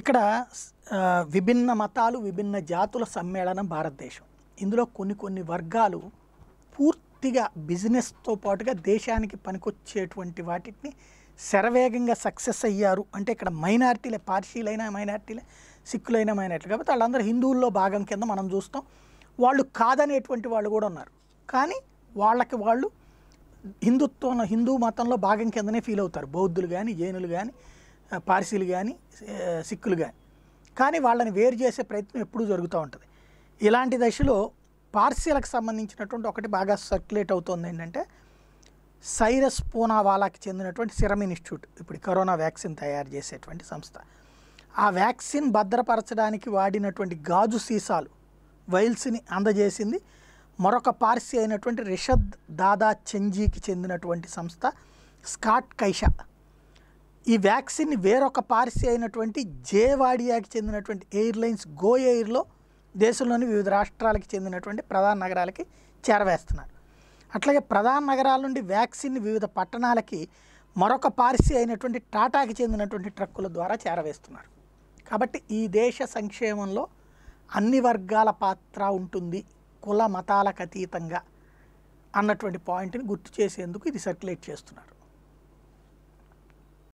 ఇక్కడ విభిన్న మతాలు విభిన్న జాతుల సమ్మేళనం భారతదేశం ఇందులో కొన్ని కొన్ని వర్గాలు పూర్తిగా బిజినెస్తో పాటుగా దేశానికి పనికొచ్చేటువంటి వాటిని శరవేగంగా సక్సెస్ అయ్యారు అంటే ఇక్కడ మైనార్టీలే పార్సీలైన మైనార్టీలే సిక్కులైన మైనార్టీలు కాబట్టి వాళ్ళందరూ హిందువుల్లో భాగం కింద మనం చూస్తాం వాళ్ళు కాదనేటువంటి వాళ్ళు కూడా ఉన్నారు కానీ వాళ్ళకి వాళ్ళు హిందుత్వం హిందూ మతంలో భాగం కిందనే ఫీల్ అవుతారు బౌద్ధులు కానీ జైనులు కానీ పార్సీలు కానీ సిక్కులు కానీ కానీ వాళ్ళని వేరు చేసే ప్రయత్నం ఎప్పుడూ జరుగుతూ ఉంటుంది ఇలాంటి దశలో పార్సీలకు సంబంధించినటువంటి ఒకటి బాగా సర్క్యులేట్ అవుతుంది ఏంటంటే సైరస్ పూనావాలాకి చెందినటువంటి సిరమ్ ఇన్స్టిట్యూట్ ఇప్పుడు కరోనా వ్యాక్సిన్ తయారు చేసేటువంటి సంస్థ ఆ వ్యాక్సిన్ భద్రపరచడానికి వాడినటువంటి గాజు సీసాలు వైల్స్ని అందజేసింది మరొక పార్సీ అయినటువంటి రిషద్ దాదా చెంజీకి చెందినటువంటి సంస్థ స్కాట్ కైషా ఈ వ్యాక్సిన్ వేరొక పార్సీ అయినటువంటి జేవాడియాకి చెందినటువంటి ఎయిర్లైన్స్ గో ఎయిర్లో దేశంలోని వివిధ రాష్ట్రాలకి చెందినటువంటి ప్రధాన నగరాలకి చేరవేస్తున్నారు అట్లాగే ప్రధాన నగరాల నుండి వ్యాక్సిన్ వివిధ పట్టణాలకి మరొక పార్సీ అయినటువంటి టాటాకి చెందినటువంటి ట్రక్కుల ద్వారా చేరవేస్తున్నారు కాబట్టి ఈ దేశ సంక్షేమంలో అన్ని వర్గాల పాత్ర ఉంటుంది కుల మతాలకు అతీతంగా అన్నటువంటి పాయింట్ని గుర్తు చేసేందుకు ఇది సర్క్యులేట్ చేస్తున్నారు